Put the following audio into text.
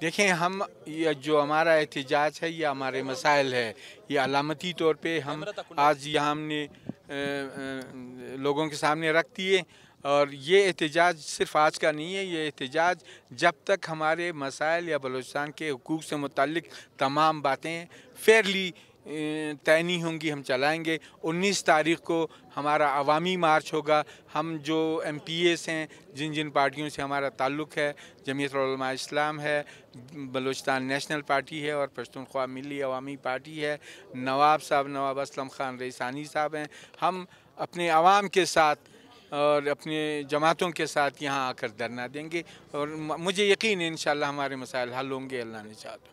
देखें हम यह जो हमारा एहतजाज है ये हमारे मसाइल है ये अलामती तौर पे हम आज यहाँ हमने लोगों के सामने रख दिए और ये एहतजाज सिर्फ आज का नहीं है ये एहतजाज जब तक हमारे मसाइल या बलूचिस्तान के हकूक़ से मुतक तमाम बातें फेयरली तयनी होंगी हम चलाएंगे 19 तारीख को हमारा अवामी मार्च होगा हम जो एम पी एस हैं जिन जिन पार्टियों से हमारा ताल्लुक़ है जमीयतमा इस्लाम है बलूचिस्तान नेशनल पार्टी है और पश्तनख्वा मिली अवामी पार्टी है नवाब साहब नवाब असलम खान रईसानी साहब हैं हम अपने आवाम के साथ और अपने जमातों के साथ यहाँ आकर धरना देंगे और मुझे यकीन है इन हमारे मसाइल हल होंगे अल्लाह ने चाहता